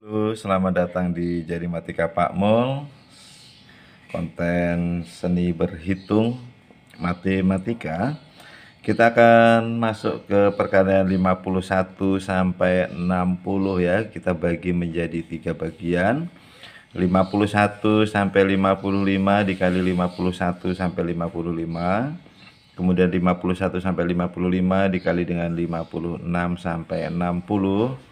Halo, selamat datang di Jari Matika Pak Mol. Konten seni berhitung matematika. Kita akan masuk ke perkalian 51 sampai 60 ya. Kita bagi menjadi tiga bagian. 51 sampai 55 dikali 51 sampai 55. Kemudian 51 sampai 55 dikali dengan 56 sampai 60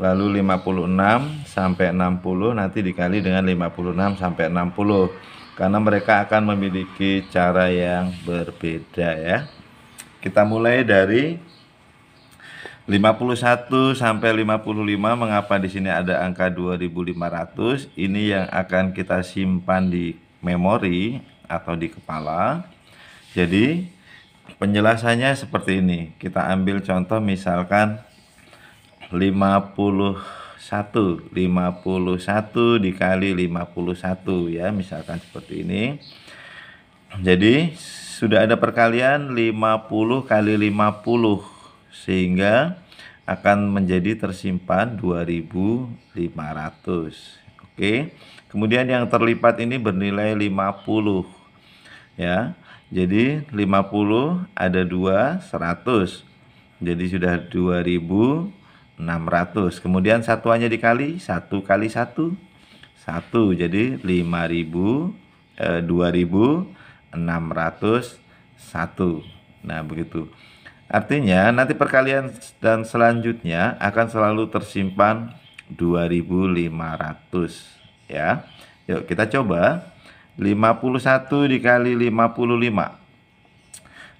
lalu 56 sampai 60 nanti dikali dengan 56 sampai 60 karena mereka akan memiliki cara yang berbeda ya kita mulai dari 51 sampai 55 mengapa di sini ada angka 2500 ini yang akan kita simpan di memori atau di kepala jadi penjelasannya seperti ini kita ambil contoh misalkan 51 51 dikali 51 ya misalkan seperti ini jadi sudah ada perkalian 50 kali 50 sehingga akan menjadi tersimpan 2500 oke kemudian yang terlipat ini bernilai 50 ya jadi 50 ada 2 100 jadi sudah 2000 600. Kemudian satuannya dikali satu kali satu satu jadi 5000 eh, satu Nah, begitu. Artinya nanti perkalian dan selanjutnya akan selalu tersimpan 2500 ya. Yuk kita coba 51 dikali 55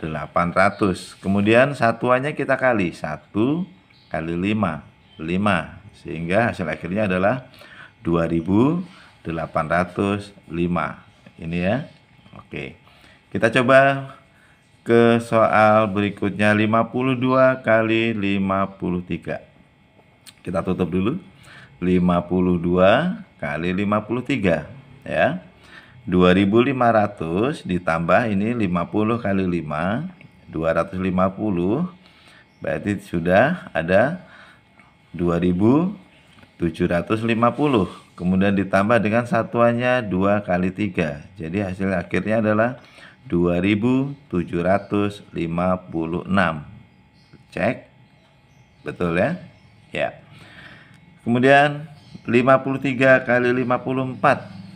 800. Kemudian satuannya kita kali 1 kali 5, 5. Sehingga hasil akhirnya adalah 2805. Ini ya. Oke. Kita coba ke soal berikutnya 52 kali 53. Kita tutup dulu. 52 kali 53 ya. 2500 ditambah ini 50 kali 5 250 berarti sudah ada 2750 kemudian ditambah dengan satuannya 2 kali 3 jadi hasil akhirnya adalah 2756 cek betul ya ya kemudian 53 kali 54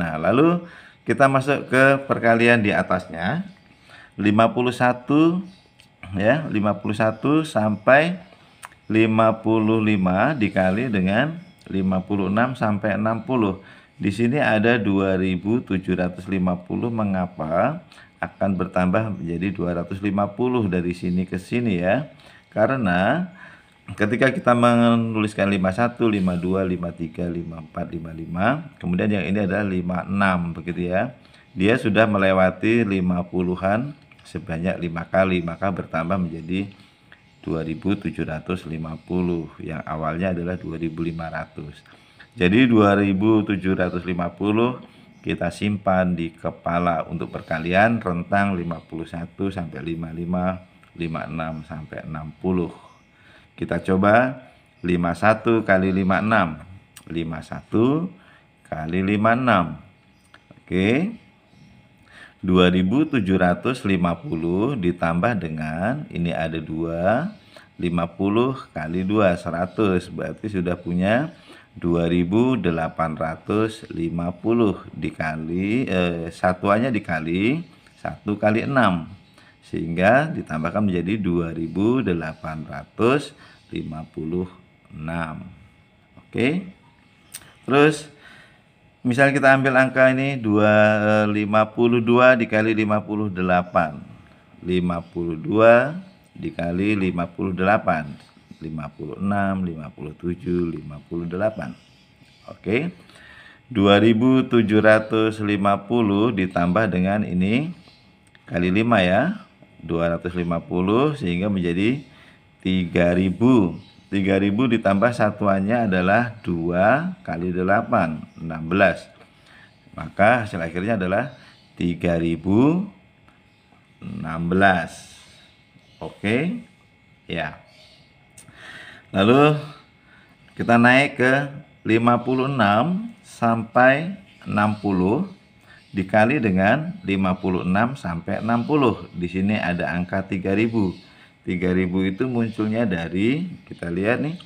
Nah, lalu kita masuk ke perkalian di atasnya. 51 ya, 51 sampai 55 dikali dengan 56 sampai 60. Di sini ada 2750 mengapa akan bertambah menjadi 250 dari sini ke sini ya. Karena ketika kita menuliskan 51, 52, 53, 54, 55, kemudian yang ini adalah 56 begitu ya. Dia sudah melewati 50-an sebanyak 5 kali, maka bertambah menjadi 2750 yang awalnya adalah 2500. Jadi 2750 kita simpan di kepala untuk perkalian rentang 51 sampai 55, 56 sampai 60. Kita coba 51 kali 56. 51 kali 56. Oke. 2750 ditambah dengan ini ada 2 50 kali 2 100 berarti sudah punya 2850 dikali eh, satuannya dikali 1 kali 6 sehingga ditambahkan menjadi 2850 56 Oke. Terus misalnya kita ambil angka ini 252 dikali 58. 52 dikali 58. 56, 57, 58. Oke. 2750 ditambah dengan ini kali 5 ya. 250 sehingga menjadi 3000 3000 ditambah satuannya adalah 2 kali 8 16 maka hasil akhirnya adalah 3016 oke okay. ya lalu kita naik ke 56 sampai 60 dikali dengan 56 sampai 60. Di sini ada angka 3000. 3000 itu munculnya dari kita lihat nih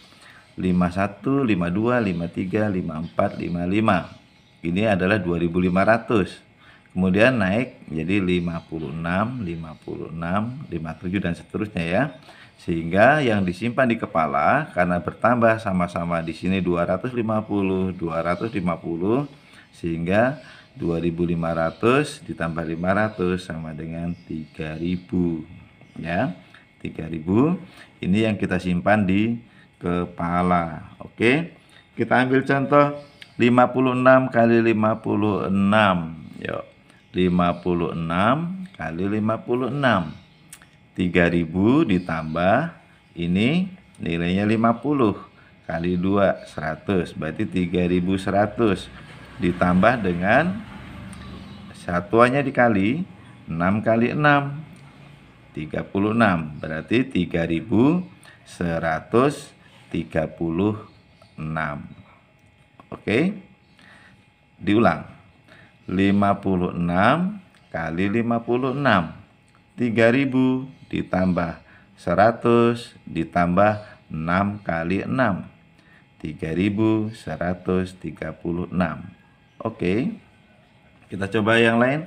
51, 52, 53, 54, 55. Ini adalah 2500. Kemudian naik jadi 56, 56, 57 dan seterusnya ya. Sehingga yang disimpan di kepala karena bertambah sama-sama di sini 250, 250 sehingga 2500 ditambah 500 sama dengan 3000 ya. 3000 ini yang kita simpan di kepala oke kita ambil contoh 56 kali 56 yuk 56 kali 56 3000 ditambah ini nilainya 50 kali 2 100 berarti 3100 ditambah dengan satuannya dikali 6 kali 6 36 berarti 3136 Oke. Diulang. 56 kali 56. 3000 ditambah 100 ditambah 6 kali 6. 3136. Oke. Kita coba yang lain.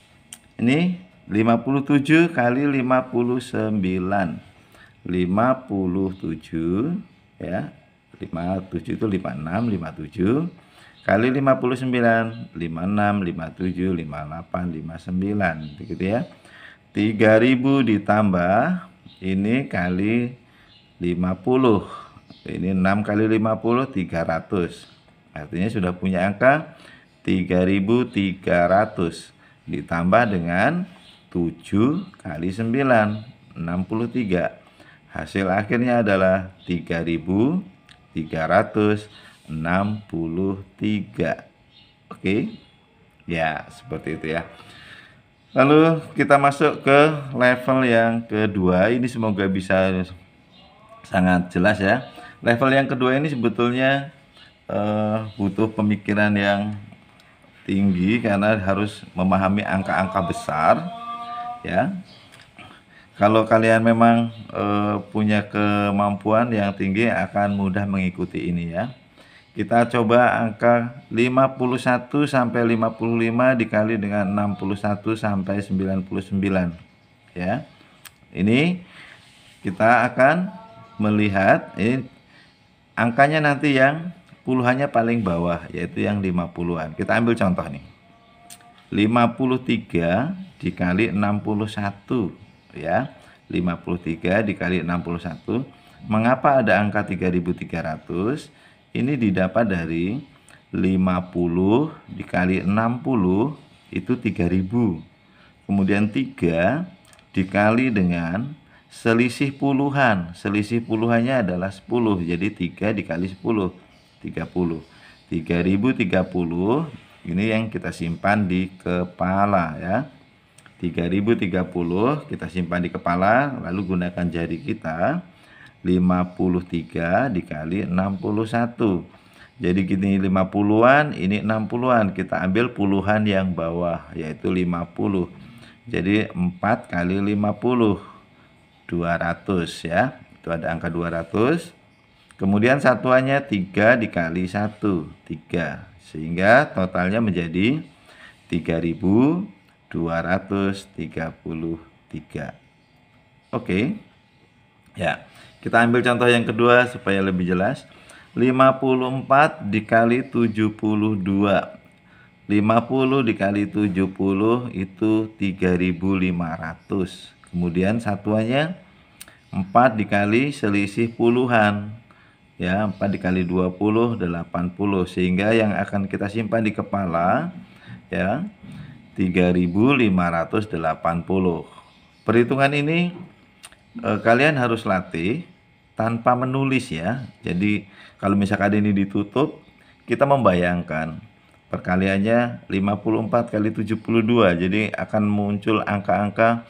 Ini 57 kali 59. 57 ya. 57 itu 56, 57 kali 59, 56, 57, 58, 59 begitu ya. 3000 ditambah ini kali 50. Ini 6 kali 50 300. Artinya sudah punya angka 3300 ditambah dengan 7 kali 9 63 hasil akhirnya adalah 3363 oke ya seperti itu ya lalu kita masuk ke level yang kedua ini semoga bisa sangat jelas ya level yang kedua ini sebetulnya uh, butuh pemikiran yang tinggi karena harus memahami angka-angka besar ya kalau kalian memang e, punya kemampuan yang tinggi akan mudah mengikuti ini ya kita coba angka 51 sampai 55 dikali dengan 61 sampai 99 ya ini kita akan melihat ini angkanya nanti yang puluhannya paling bawah yaitu yang 50-an. Kita ambil contoh nih. 53 dikali 61 ya. 53 dikali 61. Mengapa ada angka 3300? Ini didapat dari 50 dikali 60 itu 3000. Kemudian 3 dikali dengan selisih puluhan. Selisih puluhannya adalah 10. Jadi 3 dikali 10 30. 3030 ini yang kita simpan di kepala ya. 3030 kita simpan di kepala lalu gunakan jari kita 53 dikali 61 jadi gini 50-an ini 60-an kita ambil puluhan yang bawah yaitu 50 jadi 4 kali 50 200 ya itu ada angka 200 Kemudian satuannya 3 dikali 1, 3. Sehingga totalnya menjadi 3233. Oke. Ya. Kita ambil contoh yang kedua supaya lebih jelas. 54 dikali 72. 50 dikali 70 itu 3500. Kemudian satuannya 4 dikali selisih puluhan ya 4 dikali 20 80 sehingga yang akan kita simpan di kepala ya 3580 perhitungan ini eh, kalian harus latih tanpa menulis ya jadi kalau misalkan ini ditutup kita membayangkan perkaliannya 54 kali 72 jadi akan muncul angka-angka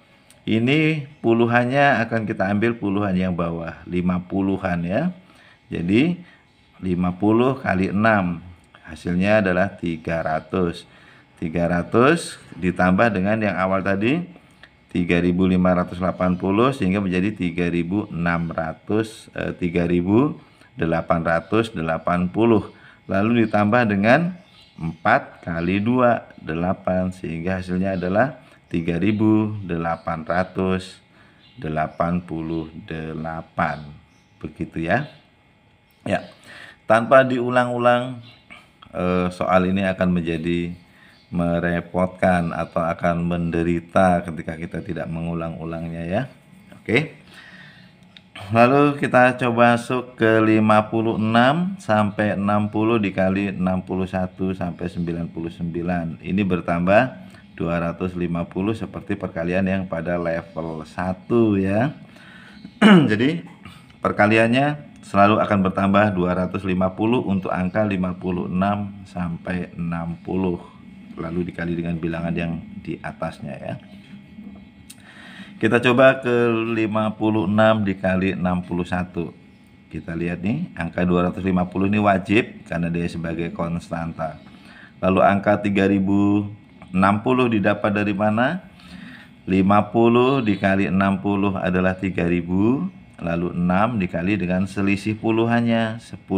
Ini puluhannya akan kita ambil puluhan yang bawah, 50-an ya. Jadi 50 kali 6 hasilnya adalah 300. 300 ditambah dengan yang awal tadi 3580 sehingga menjadi 3600 eh, 3880. Lalu ditambah dengan 4 kali 2 8 sehingga hasilnya adalah 3888 begitu ya. Ya. Tanpa diulang-ulang eh, soal ini akan menjadi merepotkan atau akan menderita ketika kita tidak mengulang-ulangnya ya. Oke. Lalu kita coba masuk ke 56 sampai 60 dikali 61 sampai 99. Ini bertambah 250 seperti perkalian yang pada level 1 ya. Jadi perkaliannya selalu akan bertambah 250 untuk angka 56 sampai 60 lalu dikali dengan bilangan yang di atasnya ya. Kita coba ke 56 dikali 61. Kita lihat nih, angka 250 ini wajib karena dia sebagai konstanta. Lalu angka 3000 60 didapat dari mana? 50 dikali 60 adalah 3000 Lalu 6 dikali dengan selisih puluhannya 10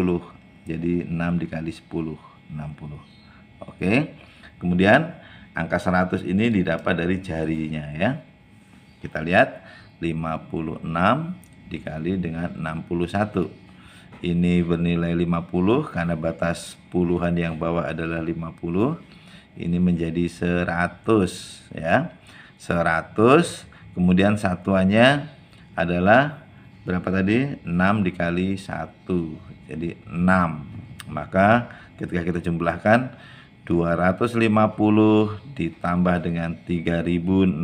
Jadi 6 dikali 10 60 Oke Kemudian angka 100 ini didapat dari jarinya ya Kita lihat 56 dikali dengan 61 ini bernilai 50 karena batas puluhan yang bawah adalah 50 ini menjadi 100 ya. 100 kemudian satuannya adalah berapa tadi? 6 dikali 1. Jadi 6. Maka ketika kita jumlahkan 250 ditambah dengan 3060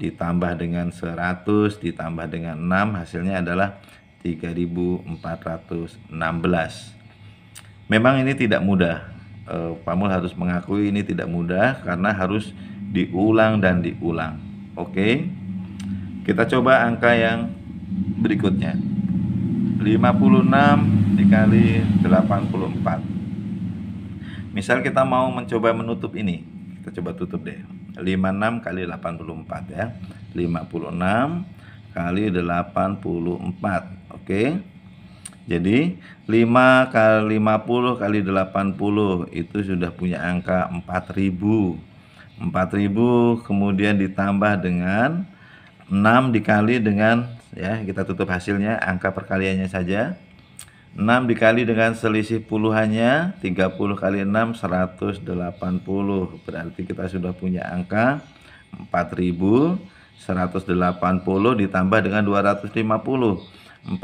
ditambah dengan 100 ditambah dengan 6 hasilnya adalah 3416. Memang ini tidak mudah eh, Pak Mul harus mengakui ini tidak mudah karena harus diulang dan diulang. Oke. Okay? Kita coba angka yang berikutnya. 56 dikali 84. Misal kita mau mencoba menutup ini. Kita coba tutup deh. 56 kali 84 ya. 56 kali 84. Oke. Okay? Jadi 5 kali 50 kali 80 itu sudah punya angka 4000. 4000 kemudian ditambah dengan 6 dikali dengan ya kita tutup hasilnya angka perkaliannya saja. 6 dikali dengan selisih puluhannya 30 kali 6 180 berarti kita sudah punya angka 4.180 ditambah dengan 250 4000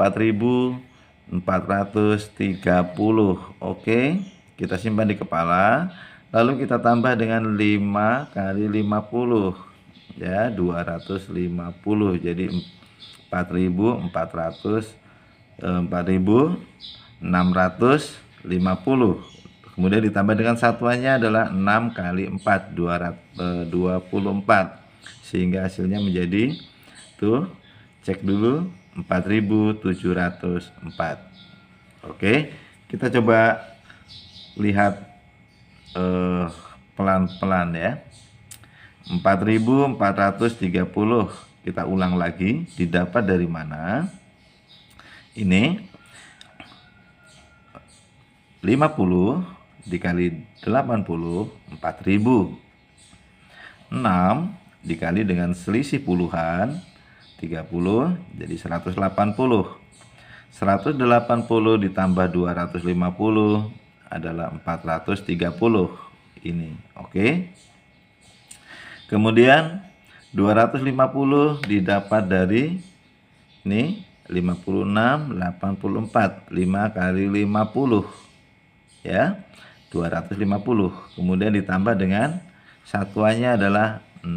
430. Oke, kita simpan di kepala. Lalu kita tambah dengan 5 kali 50. Ya, 250. Jadi 4400 4650. Eh, Kemudian ditambah dengan satuannya adalah 6 kali 4 224 eh, sehingga hasilnya menjadi tuh cek dulu 4704 oke kita coba lihat eh, pelan-pelan uh, empat ratus ya 4430 kita ulang lagi didapat dari mana ini 50 dikali 80 4000 6 dikali dengan selisih puluhan 30 jadi 180 180 ditambah 250 adalah 430 ini oke okay? kemudian 250 didapat dari ini 56 84 5 kali 50 ya 250 kemudian ditambah dengan satuannya adalah 6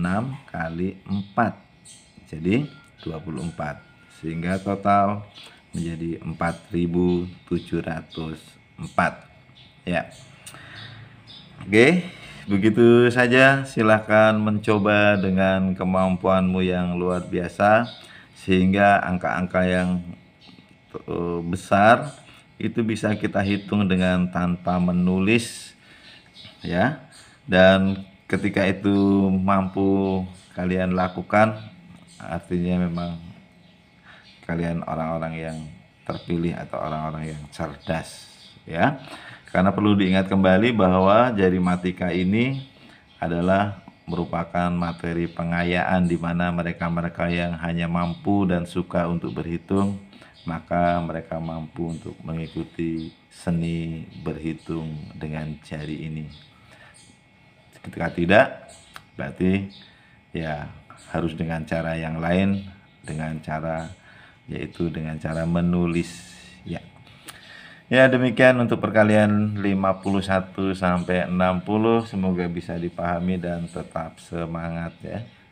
kali 4 jadi 24 sehingga total menjadi 4704 ya oke begitu saja silahkan mencoba dengan kemampuanmu yang luar biasa sehingga angka-angka yang eh, besar itu bisa kita hitung dengan tanpa menulis ya dan ketika itu mampu kalian lakukan artinya memang kalian orang-orang yang terpilih atau orang-orang yang cerdas ya karena perlu diingat kembali bahwa jari matika ini adalah merupakan materi pengayaan di mana mereka-mereka yang hanya mampu dan suka untuk berhitung maka mereka mampu untuk mengikuti seni berhitung dengan jari ini ketika tidak berarti ya harus dengan cara yang lain dengan cara yaitu dengan cara menulis ya ya demikian untuk perkalian 51 sampai 60 semoga bisa dipahami dan tetap semangat ya